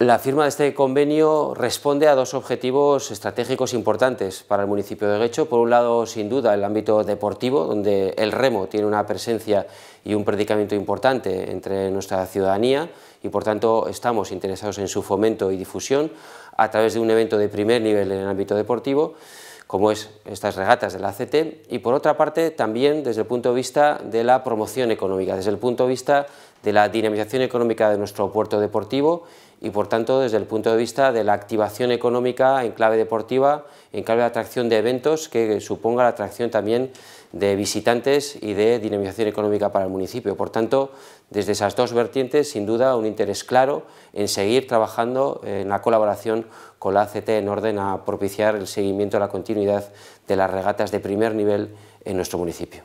La firma de este convenio responde a dos objetivos estratégicos importantes para el municipio de Guecho. Por un lado, sin duda, el ámbito deportivo, donde el remo tiene una presencia y un predicamento importante entre nuestra ciudadanía y, por tanto, estamos interesados en su fomento y difusión a través de un evento de primer nivel en el ámbito deportivo como es estas regatas de la ACT, y por otra parte también desde el punto de vista de la promoción económica, desde el punto de vista de la dinamización económica de nuestro puerto deportivo y por tanto desde el punto de vista de la activación económica en clave deportiva, en clave de atracción de eventos que suponga la atracción también de visitantes y de dinamización económica para el municipio. Por tanto, desde esas dos vertientes, sin duda, un interés claro en seguir trabajando en la colaboración con la ACT en orden a propiciar el seguimiento de la continuidad de las regatas de primer nivel en nuestro municipio.